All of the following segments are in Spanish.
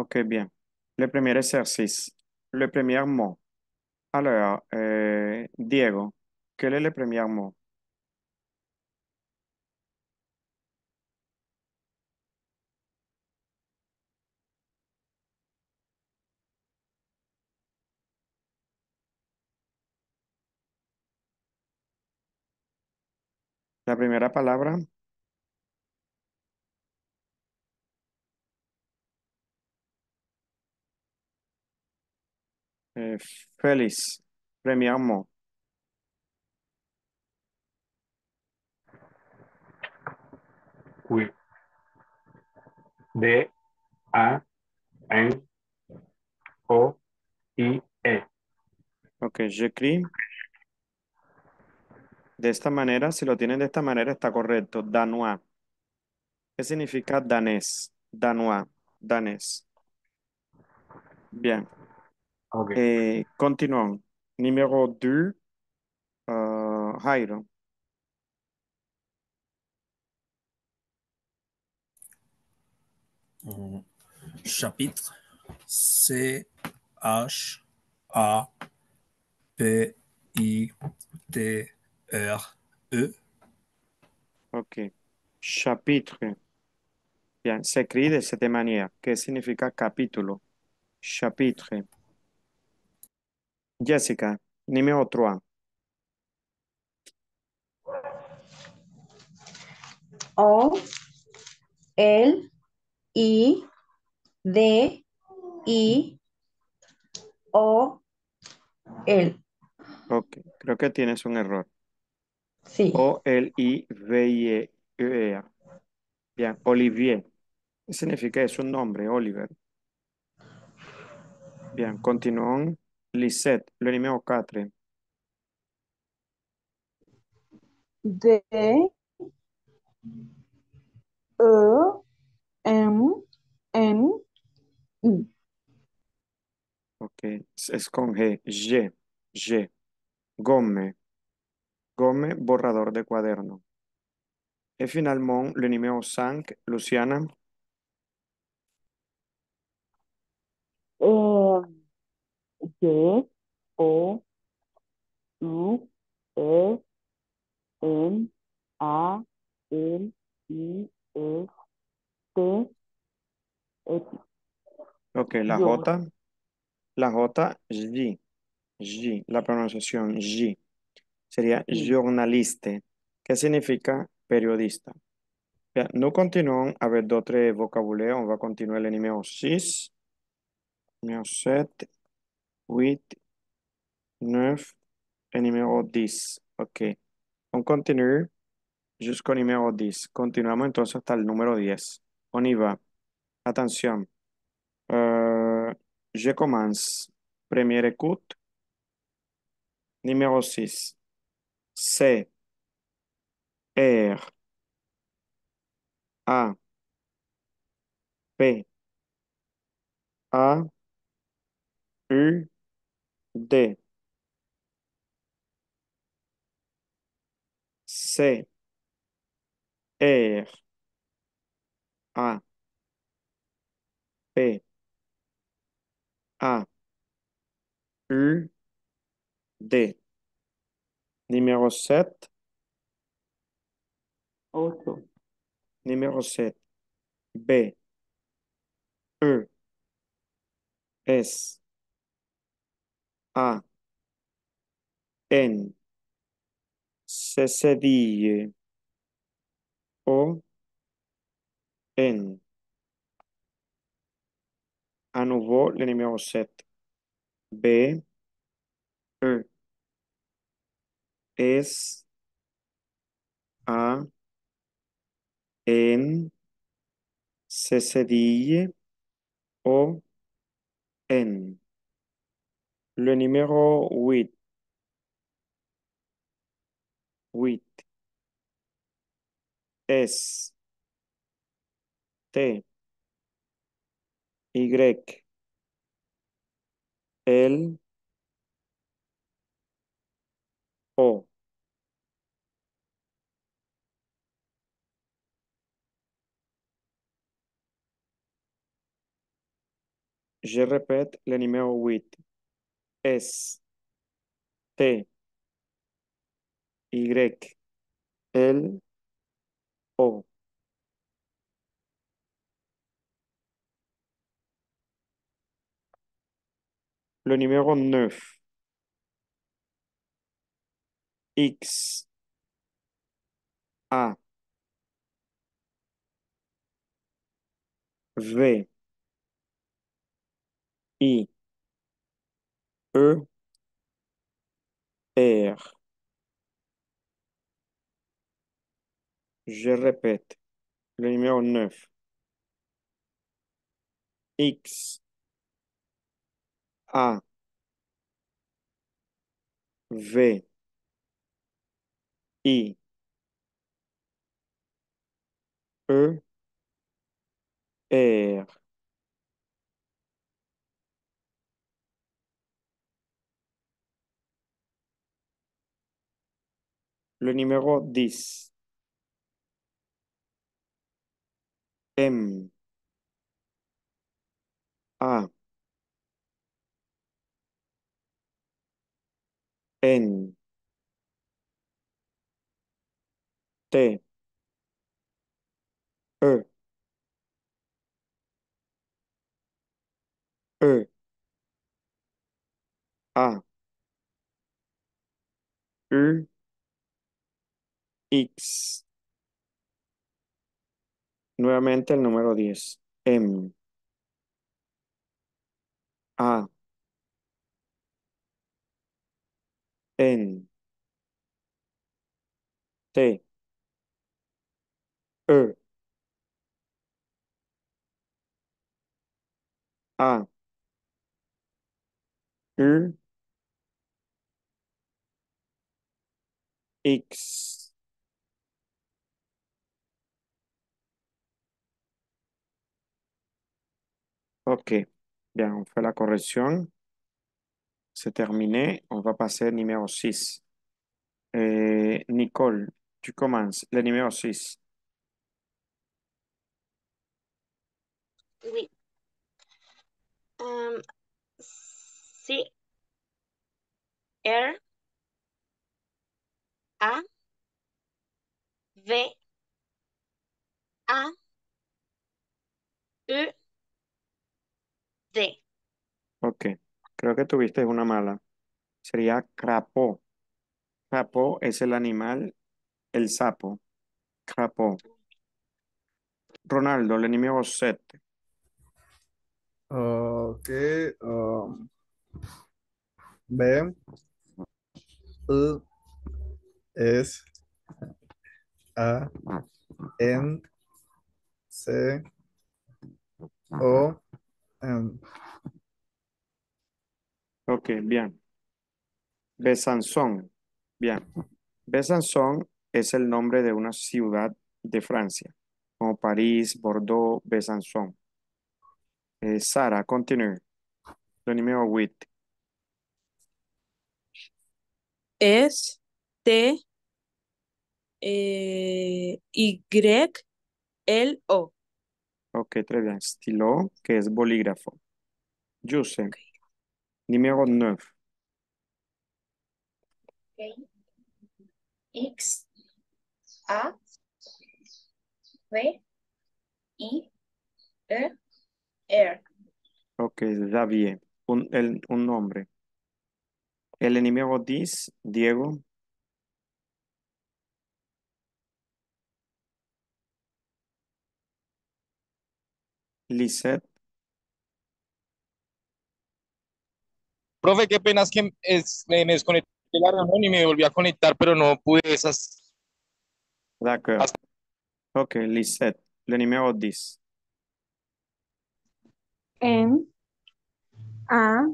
Ok, bien. Le premier exercice, le premier mot. Alors, eh, Diego, quel le le premier mot? La primera palabra. Eh, feliz. Premiamo. D. A. N. O. I. E. Ok, escribo. De esta manera, si lo tienen de esta manera, está correcto. Danois. ¿Qué significa danés? Danois, danés. Bien. Ok. Eh, continuons. Numéro 2, euh, ah, Jairo. Chapitre C-H-A-P-I-T-R-E. Ok. Chapitre. Bien, se escribe de esta manera. ¿Qué significa capítulo? Chapitre. Jessica, dime otro A. O, L, I, D, I, O, L. Ok, creo que tienes un error. Sí. O, L, I, V, I, E, Bien, e, Olivier. ¿Qué significa? Es un nombre, Oliver. Bien, continúan. Lisette, le numéro 4. D E M N I. Ok, es con G, G, G. Gomme, Gomme, borrador de cuaderno. Et finalement, le numéro 5, Luciana. J, O, U, e, N, A, L, e, T, Ok, la J, la J, G, G, la pronunciación G. Sería journaliste, que significa periodista. no continúan a ver d'autres vocabulaires. On va continuar el número 6, número 7 8, 9 et numéro 10. Ok. On continue jusqu'au numéro 10. Continuamos entonces hasta el número 10. On y va. Attention. Eh, je commence. Première écoute. Numéro 6. C. R. A. P. A. U. D, C, R, A, P, A, U, D. Numéro 7. Auto. Numéro 7. B, E, S, a en C, D, o N. A. nouveau le B E S A N C D, O N Le numéro 8. 8. S. T. Y. L. O. Je répète le numéro 8. S, T, Y, L, O. Le numéro 9. X, A, V, I, E, r Je répète, le numéro 9. X A V I E le numéro 10. M. A. N. T. E. E. A. U. X. Nuevamente el número 10. M. A. N. T. E. A. U. X. OK. Bien, on fait la correction. C'est terminé. On va passer au numéro 6. Euh, Nicole, tu commences. Le numéro 6. Oui. Um, C. R. A. V. A. E. Ok, creo que tuviste una mala. Sería crapó. Crapó es el animal, el sapo. Crapó. Ronaldo, enemigo 7. Ok. Um, B. S. A. N. C. O ok, bien. Besançon. Bien. Besançon es el nombre de una ciudad de Francia, como París, Bordeaux, Besançon. Eh, Sara, continue. Lo T eh, Y L O. Ok, tres bien. Estilo, que es bolígrafo. sé. número 9. Ok. X, A, V, I, E, R. Ok, David, un, el, un nombre. El enemigo dice Diego. Lizeth Profe, qué pena es que me, desconecté la reunión y me volví a conectar, pero no pude esas. D'accord. Ok, Lisette, le a vos N, A,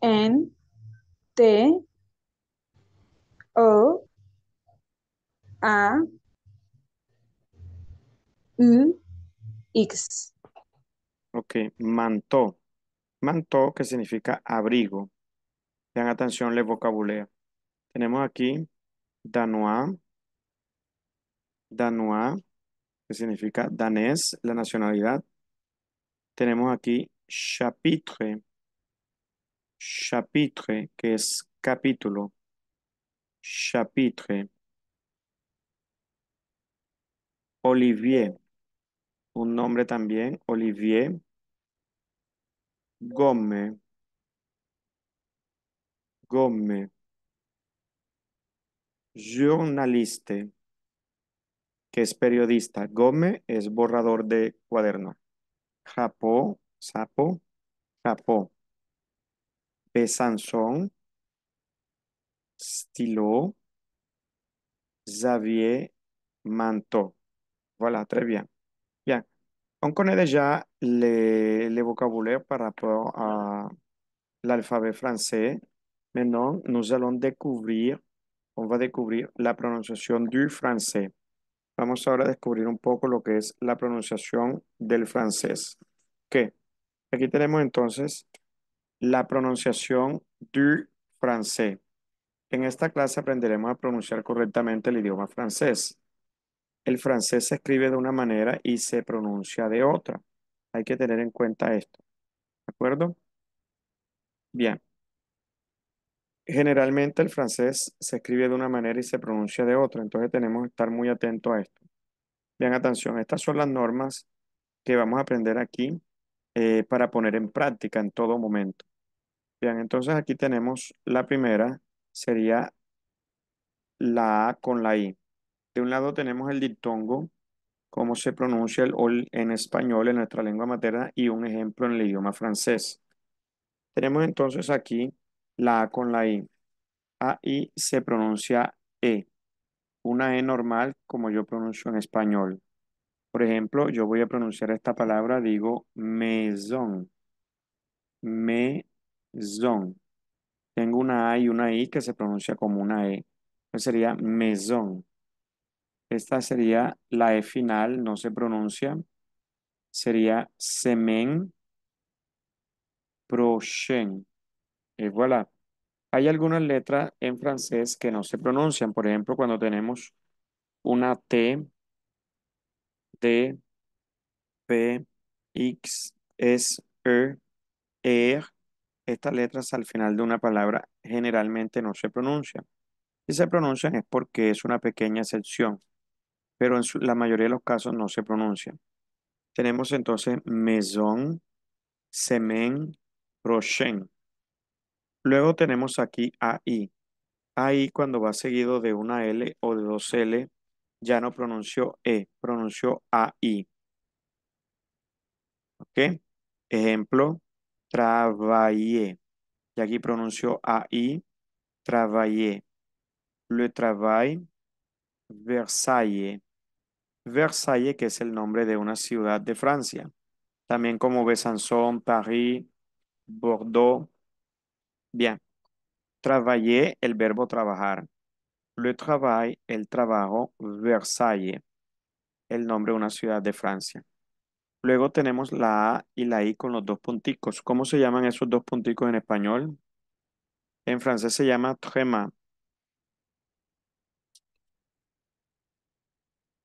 N, T, O, A, U, X que mantó. Mantó, que significa abrigo. Tengan atención, le vocabulario. Tenemos aquí danois, danois, que significa danés, la nacionalidad. Tenemos aquí chapitre, chapitre, que es capítulo, chapitre. Olivier, un nombre también, Olivier, gomme, gomme, journaliste, que es periodista, gomme es borrador de cuaderno, japo, sapo, japo, Besanzón, stylo, Xavier, manto. Voilà, très bien. On connaît ya le, vocabulario vocabulaire par rapport à l'alphabet français. Maintenant, nous allons découvrir, on va la pronunciación du francés. Vamos ahora a descubrir un poco lo que es la pronunciación del francés. ¿Qué? Aquí tenemos entonces la pronunciación del francés. En esta clase aprenderemos a pronunciar correctamente el idioma francés el francés se escribe de una manera y se pronuncia de otra. Hay que tener en cuenta esto. ¿De acuerdo? Bien. Generalmente el francés se escribe de una manera y se pronuncia de otra, entonces tenemos que estar muy atentos a esto. Bien, atención, estas son las normas que vamos a aprender aquí eh, para poner en práctica en todo momento. Bien, entonces aquí tenemos la primera, sería la A con la I. De un lado tenemos el diptongo, cómo se pronuncia el ol en español, en nuestra lengua materna, y un ejemplo en el idioma francés. Tenemos entonces aquí la A con la I. A y se pronuncia E, una E normal como yo pronuncio en español. Por ejemplo, yo voy a pronunciar esta palabra, digo mesón. maison. Tengo una A y una I que se pronuncia como una E. sería mesón. Esta sería la E final, no se pronuncia. Sería semen prochen Y eh, voilà. Hay algunas letras en francés que no se pronuncian. Por ejemplo, cuando tenemos una T, D, P, X, S, E, R, estas letras al final de una palabra generalmente no se pronuncian. Si se pronuncian es porque es una pequeña excepción pero en la mayoría de los casos no se pronuncia Tenemos entonces Maison, Semen, Rochen. Luego tenemos aquí AI. AI cuando va seguido de una L o de dos L, ya no pronunció E, pronunció AI. ¿Ok? Ejemplo, travaille Y aquí pronunció AI, travaille Le travail, Versailles. Versailles, que es el nombre de una ciudad de Francia. También como Besançon, París, Bordeaux. Bien. Travailler, el verbo trabajar. Le travail, el trabajo. Versailles, el nombre de una ciudad de Francia. Luego tenemos la A y la I con los dos punticos. ¿Cómo se llaman esos dos punticos en español? En francés se llama trema.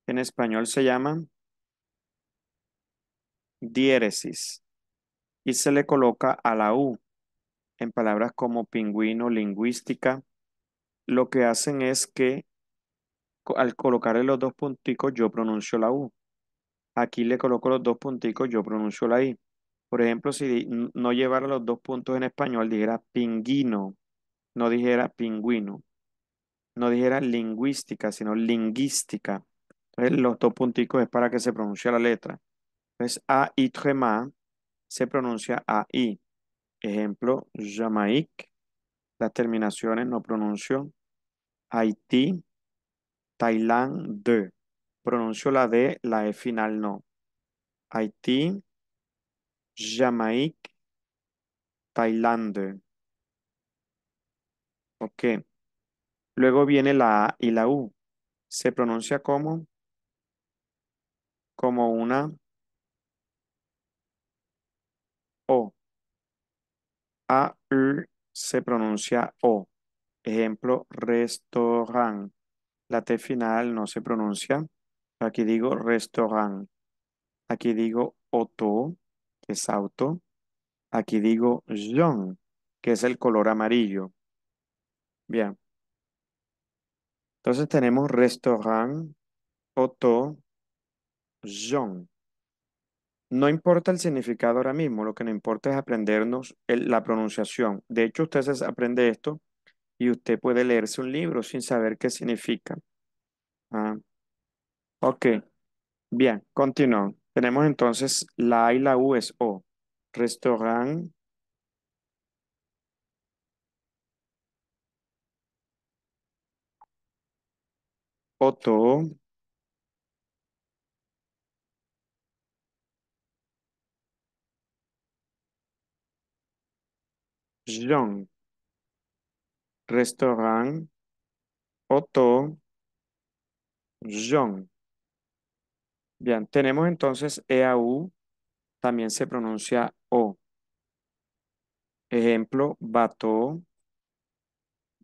en español se llama diéresis y se le coloca a la U en palabras como pingüino, lingüística. Lo que hacen es que al colocarle los dos punticos yo pronuncio la U. Aquí le coloco los dos punticos, yo pronuncio la I. Por ejemplo, si no llevara los dos puntos en español, dijera pinguino, no dijera pingüino, no dijera lingüística, sino lingüística. Entonces, los dos punticos es para que se pronuncie la letra. Entonces, a y trema se pronuncia a Ejemplo, Jamaic. Las terminaciones no pronuncio. Haití, de Pronuncio la D, la E final no. Haití, Jamaic, Tailande. Ok. Luego viene la A y la U. Se pronuncia como como una O. A -U se pronuncia O. Ejemplo, restaurant. La T final no se pronuncia. Aquí digo restaurant. Aquí digo auto, que es auto. Aquí digo John, que es el color amarillo. Bien. Entonces tenemos restaurant, auto, John. No importa el significado ahora mismo, lo que nos importa es aprendernos la pronunciación. De hecho, usted aprende esto y usted puede leerse un libro sin saber qué significa. Ah, ok, bien, continuamos. Tenemos entonces la A y la U es O. Restaurant. Otto. Jean. Restaurant. oto, Jean. Bien, tenemos entonces EAU, también se pronuncia O. Ejemplo, bato,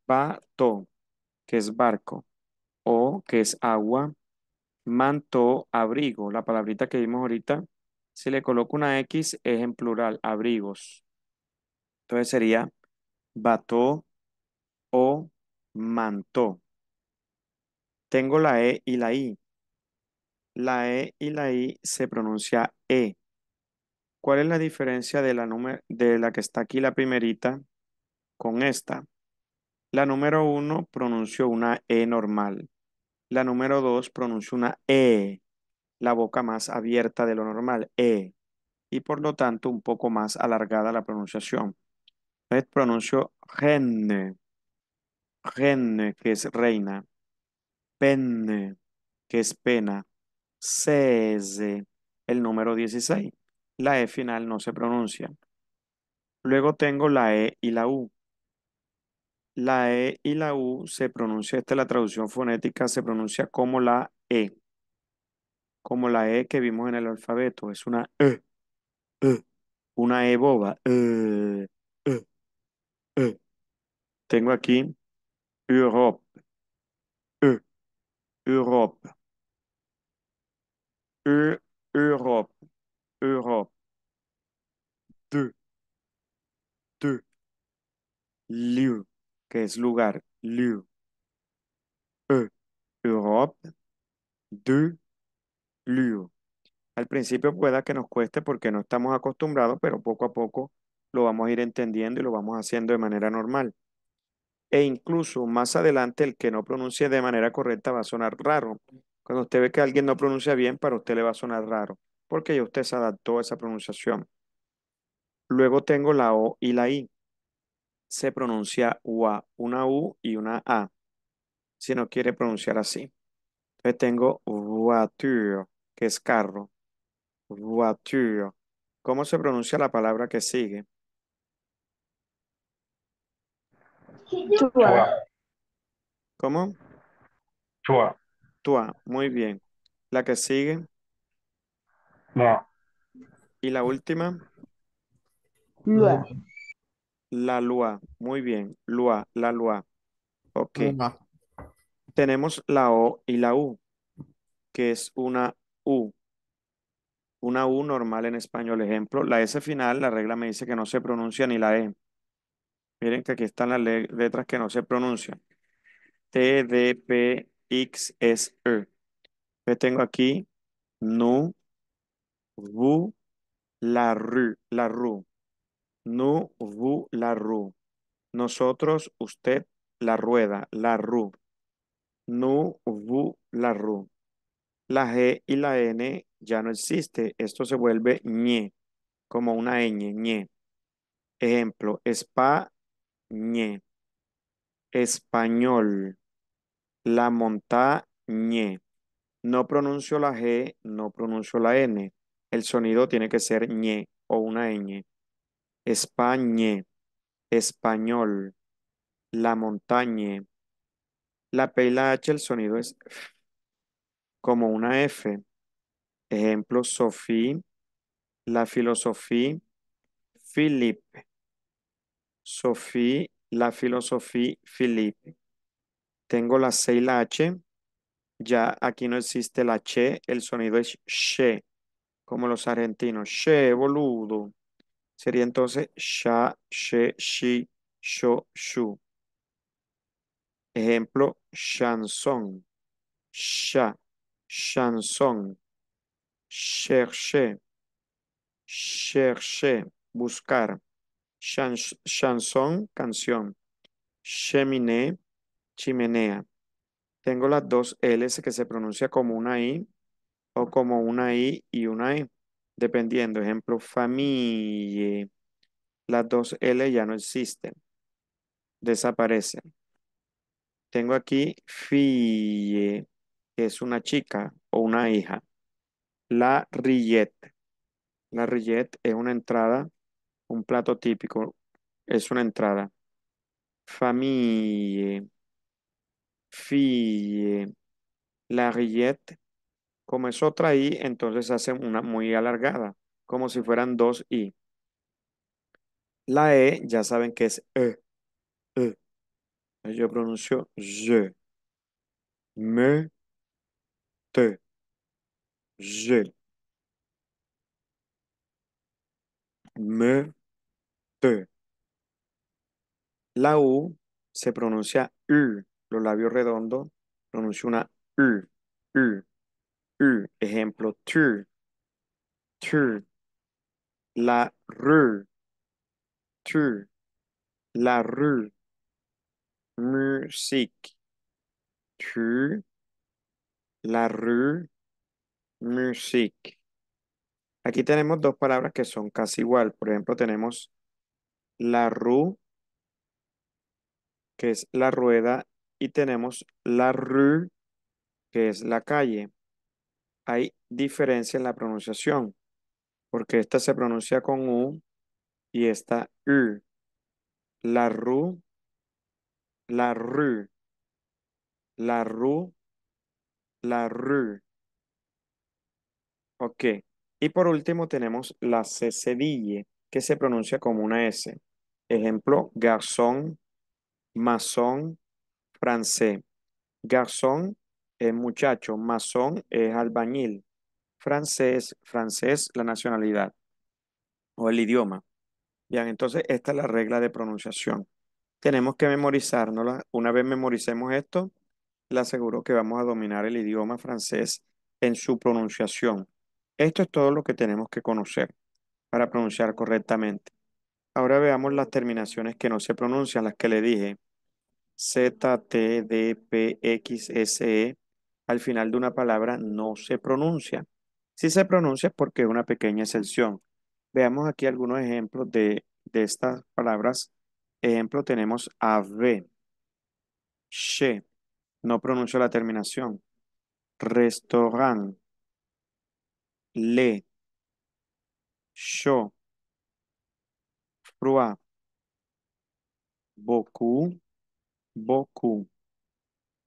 bato, que es barco, o que es agua, manto, abrigo. La palabrita que vimos ahorita, si le coloco una X es en plural, abrigos. Entonces sería bató o mantó. Tengo la E y la I. La E y la I se pronuncia E. ¿Cuál es la diferencia de la, de la que está aquí la primerita con esta? La número uno pronunció una E normal. La número dos pronunció una E, la boca más abierta de lo normal, E. Y por lo tanto un poco más alargada la pronunciación. Entonces pronuncio gen genne, que es reina, penne, que es pena, cese, el número 16. La E final no se pronuncia. Luego tengo la E y la U. La E y la U se pronuncia, esta es la traducción fonética, se pronuncia como la E. Como la E que vimos en el alfabeto, es una E. e una E boba. E. Tengo aquí Europe. E, Europe. E, Europe. Europe. De. De. que es lugar. Lieu. Europe. De. Al principio pueda que nos cueste porque no estamos acostumbrados, pero poco a poco lo vamos a ir entendiendo y lo vamos haciendo de manera normal e incluso más adelante el que no pronuncie de manera correcta va a sonar raro. Cuando usted ve que alguien no pronuncia bien, para usted le va a sonar raro, porque ya usted se adaptó a esa pronunciación. Luego tengo la O y la I. Se pronuncia UA, una U y una A, si no quiere pronunciar así. Entonces tengo voiture, que es carro. Voiture. ¿Cómo se pronuncia la palabra que sigue? Tua. ¿Cómo? Tua. Tua, muy bien. La que sigue. No. ¿Y la última? Lua. La lua, muy bien. Lua, la lua. Ok. Tenemos la O y la U, que es una U. Una U normal en español, ejemplo. La S final, la regla me dice que no se pronuncia ni la E. Miren que aquí están las letras que no se pronuncian. T, D, P, X, S, E. Yo tengo aquí nu, vu, la ru, la ru. Nu, vu, la ru. Nosotros, usted, la rueda, la ru. Nu, vu, la ru. La G y la N ya no existe. Esto se vuelve ñe, como una ñ, ñe. Ejemplo, spa, ñe. Español. La montaña No pronuncio la G, no pronuncio la N. El sonido tiene que ser ñe o una Ñe, Españe. Español. La montañe. La P y la H, el sonido es f, como una F. Ejemplo, Sofía, la filosofía, Filipe. Sophie, la filosofía Philippe. Tengo la C y la H. Ya aquí no existe la Che, el sonido es She, como los argentinos. She, boludo. Sería entonces Sha, She, She, Sho, Shu. Ejemplo, chanson. Sha, chanson. Cherche, cherche, buscar chanson, canción. Cheminé, chimenea. Tengo las dos Ls que se pronuncia como una I o como una I y una E, dependiendo. Ejemplo, familia Las dos L ya no existen. Desaparecen. Tengo aquí fille, que es una chica o una hija. La rillette. La rillette es una entrada un plato típico es una entrada. Famille. fille, la rillette. Como es otra i, entonces hacen una muy alargada, como si fueran dos i. La e ya saben que es e. e. Yo pronuncio je. Me. Te. Je. Me. La U se pronuncia U, los labios redondos, pronuncia una U, U, U. Ejemplo, TUR, TUR. La rue, TUR, la rue, Music, tu, la rue, music. Aquí tenemos dos palabras que son casi igual. Por ejemplo, tenemos la ru, que es la rueda, y tenemos la ru, que es la calle. Hay diferencia en la pronunciación, porque esta se pronuncia con U y esta U. La ru, la ru, la ru, la ru. Ok. Y por último tenemos la C cedille, que se pronuncia como una S. Ejemplo, garzón, masón, francés. Garzón es muchacho, masón es albañil, francés, francés la nacionalidad o el idioma. Bien, entonces esta es la regla de pronunciación. Tenemos que memorizárnosla. Una vez memoricemos esto, le aseguro que vamos a dominar el idioma francés en su pronunciación. Esto es todo lo que tenemos que conocer para pronunciar correctamente. Ahora veamos las terminaciones que no se pronuncian, las que le dije. Z, T, D, P, X, S, E. Al final de una palabra no se pronuncia. Si se pronuncia porque es una pequeña excepción. Veamos aquí algunos ejemplos de, estas palabras. Ejemplo, tenemos b she, no pronuncio la terminación. Restaurant, le, Show. Rua. Boku, boku,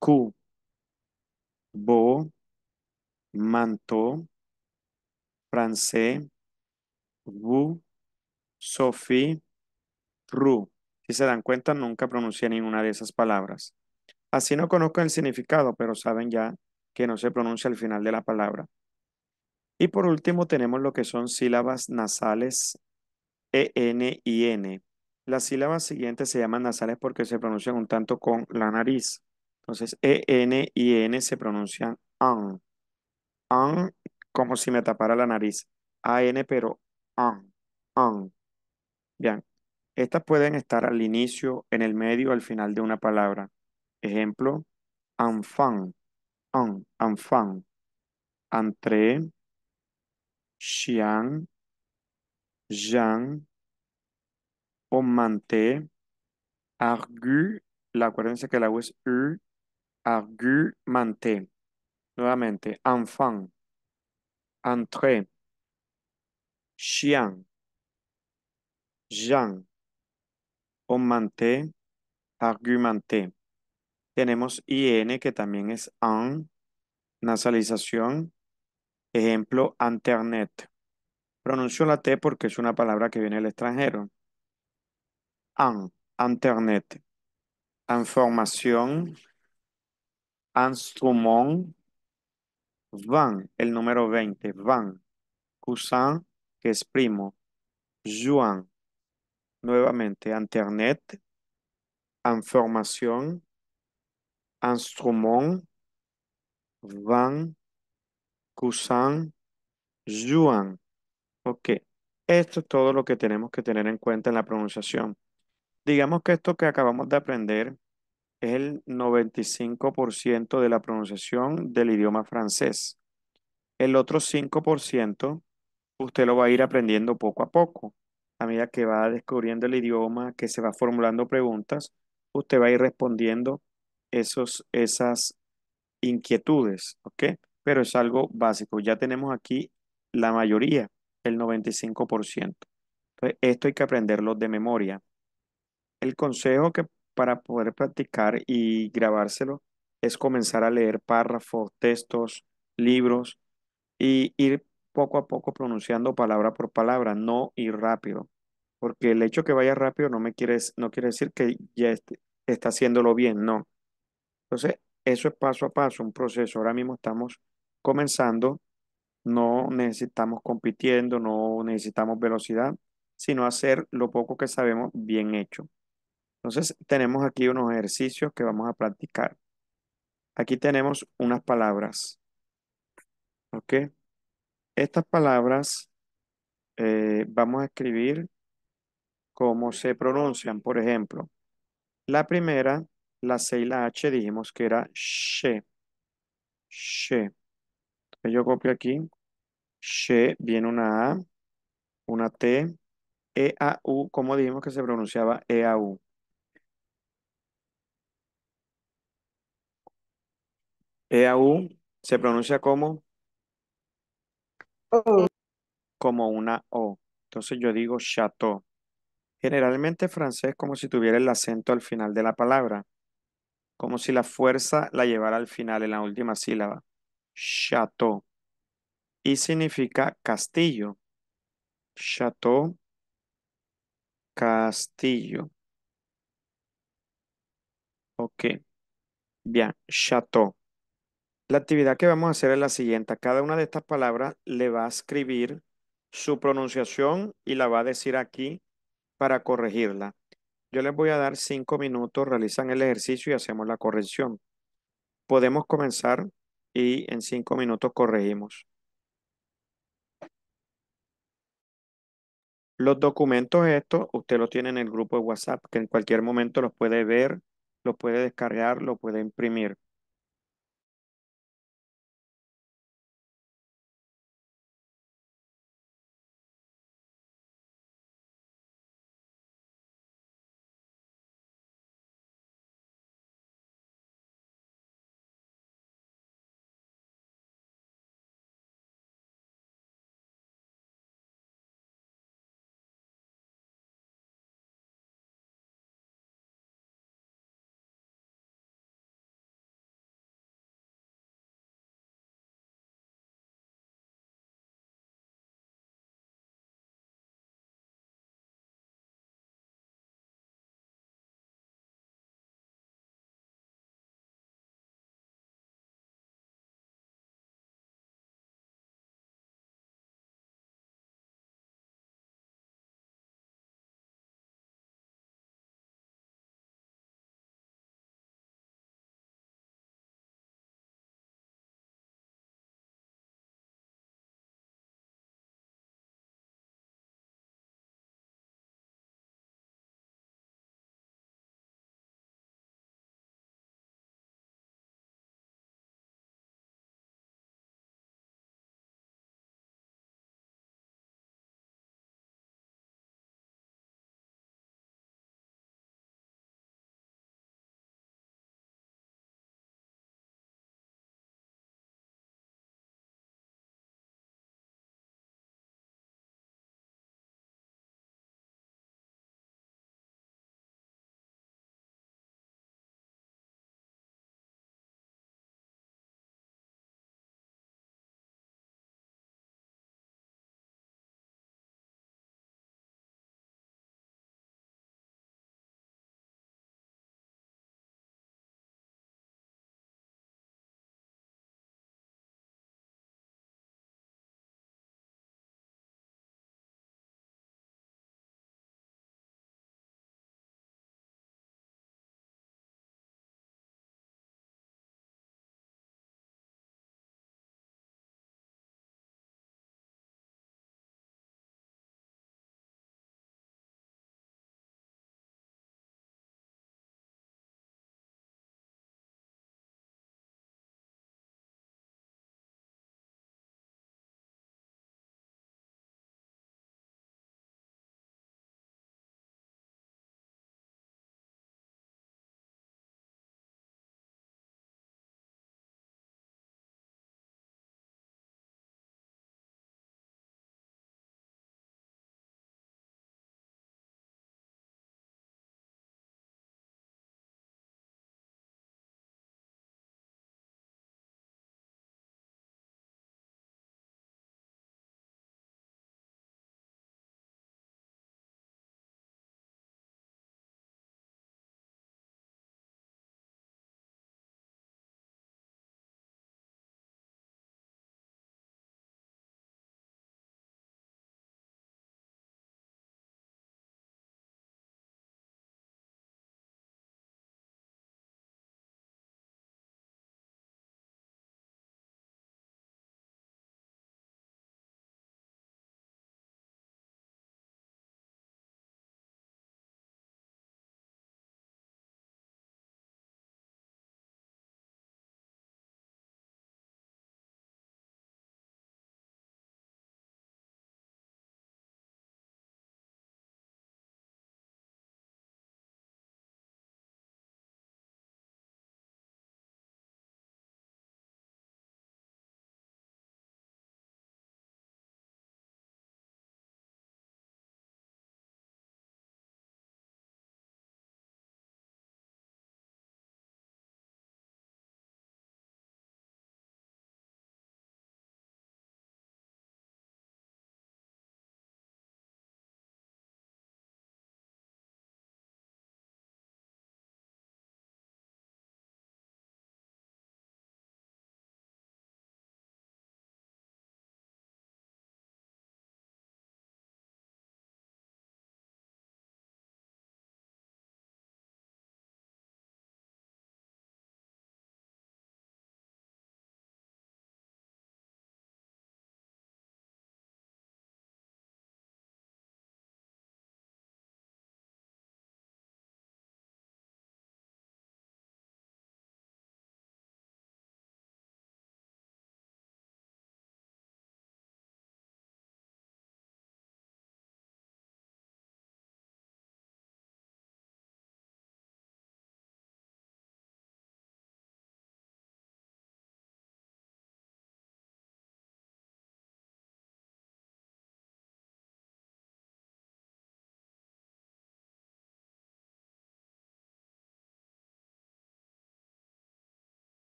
ku, bo, manto, francés, bu, sofi, ru. Si se dan cuenta, nunca pronuncié ninguna de esas palabras. Así no conozco el significado, pero saben ya que no se pronuncia al final de la palabra. Y por último tenemos lo que son sílabas nasales e-N-I-N. Las sílabas siguientes se llaman nasales porque se pronuncian un tanto con la nariz. Entonces, E-N-I-N se pronuncian an. An, como si me tapara la nariz. A-N, pero an. An. Bien. Estas pueden estar al inicio, en el medio, al final de una palabra. Ejemplo, anfan, an, anfan, antre, Xiang. Jean, omante, Argu, la, acuérdense que la U es U, argumenté. Nuevamente, enfant, entré, chien, Jean, argu, argumenté. Tenemos IN que también es an, nasalización, ejemplo, internet pronunció la T porque es una palabra que viene del extranjero. An, internet. Información. Instrument. Van, el número 20. Van. Cousin, que es primo. Juan. Nuevamente, internet. Información. Instrument. Van. Cousin. Juan Ok, esto es todo lo que tenemos que tener en cuenta en la pronunciación. Digamos que esto que acabamos de aprender es el 95% de la pronunciación del idioma francés. El otro 5% usted lo va a ir aprendiendo poco a poco. A medida que va descubriendo el idioma, que se va formulando preguntas, usted va a ir respondiendo esos, esas inquietudes, ¿ok? Pero es algo básico. Ya tenemos aquí la mayoría el 95%. Entonces, esto hay que aprenderlo de memoria. El consejo que para poder practicar y grabárselo es comenzar a leer párrafos, textos, libros y ir poco a poco pronunciando palabra por palabra, no ir rápido, porque el hecho que vaya rápido no me quiere, no quiere decir que ya está haciéndolo bien, no. Entonces, eso es paso a paso, un proceso. Ahora mismo estamos comenzando no necesitamos compitiendo, no necesitamos velocidad, sino hacer lo poco que sabemos bien hecho. Entonces tenemos aquí unos ejercicios que vamos a practicar. Aquí tenemos unas palabras. ¿Ok? Estas palabras eh, vamos a escribir cómo se pronuncian. Por ejemplo, la primera, la C y la H, dijimos que era she. She yo copio aquí, she, viene una A, una T, E-A-U, como dijimos que se pronunciaba E-A-U. E-A-U se pronuncia como oh. como una O. Entonces yo digo chateau. Generalmente francés como si tuviera el acento al final de la palabra, como si la fuerza la llevara al final en la última sílaba chateau, y significa castillo. Chateau, castillo. Ok, bien, chateau. La actividad que vamos a hacer es la siguiente. cada una de estas palabras le va a escribir su pronunciación y la va a decir aquí para corregirla. Yo les voy a dar cinco minutos, realizan el ejercicio y hacemos la corrección. Podemos comenzar y en cinco minutos corregimos. Los documentos estos, usted los tiene en el grupo de WhatsApp, que en cualquier momento los puede ver, los puede descargar, los puede imprimir.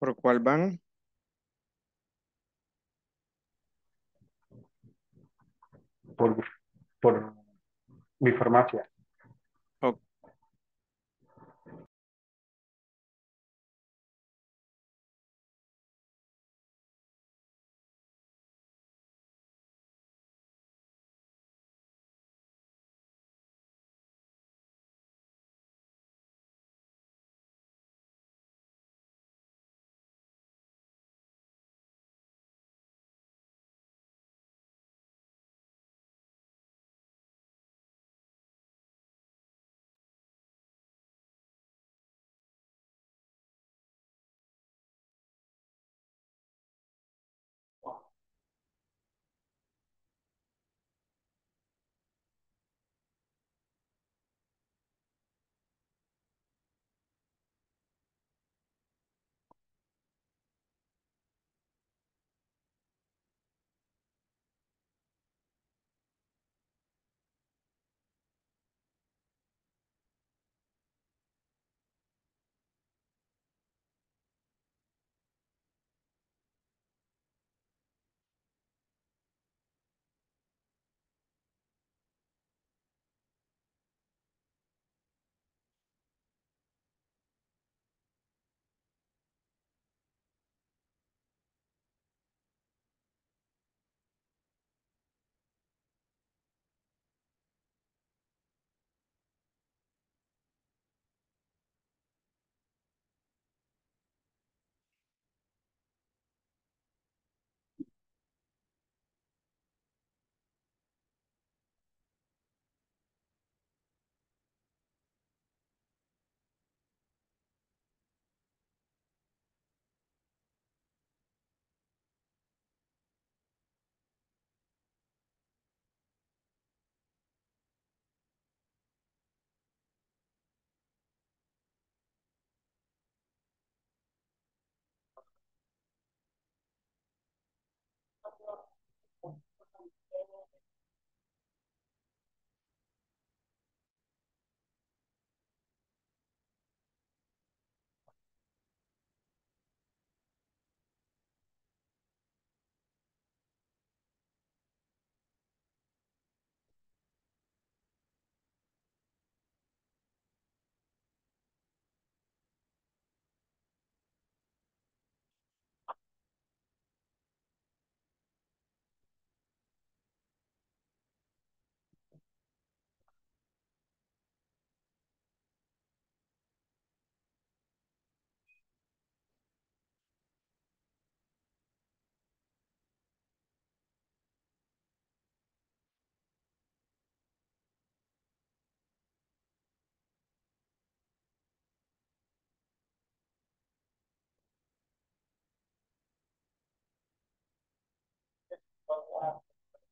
¿Por cuál van? Por, por mi farmacia.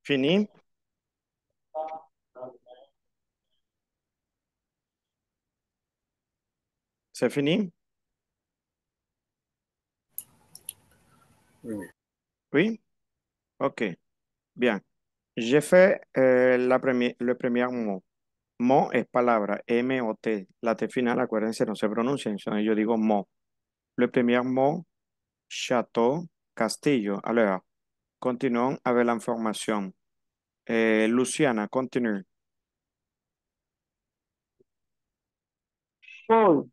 Fini. se fini? Oui. Ok. Bien. J'ai fait eh, la le premier mot. Mo es palabra, M o T. La T final, acuérdense, no se pronuncia, yo digo mo. Le premier mot, château, castillo. Alors, a ver la información. Eh, Luciana, continue. Paul,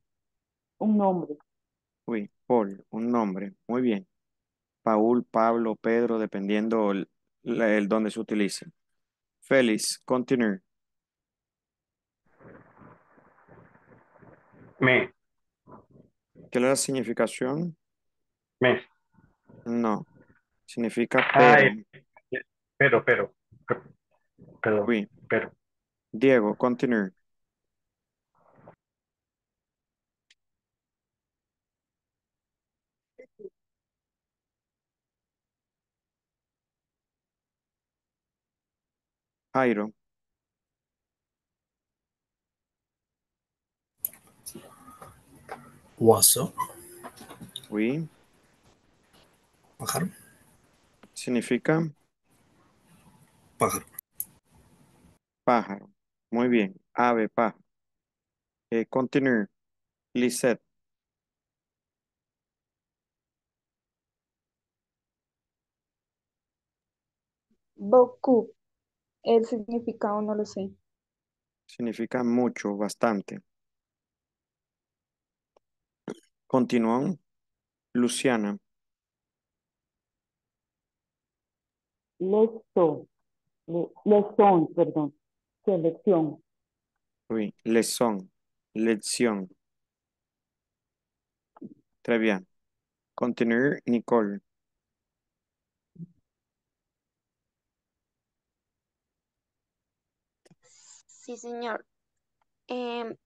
un nombre. Uy, Paul, un nombre. Muy bien. Paul, Pablo, Pedro, dependiendo el, donde se utilice. Félix, continue. Me. ¿Qué es la significación? Me. No. Significa pero. pero, pero. pero. Diego, continue. Jairo. Guaso. sí Oui significa pájaro. Pájaro. Muy bien. Ave, pájaro. Eh, continue. Lisette. Boku. El significado no lo sé. Significa mucho, bastante. Continúan, Luciana. le son, perdón, selección. lección. Oui, son, lección. Très bien. Nicole. Sí, señor. Em,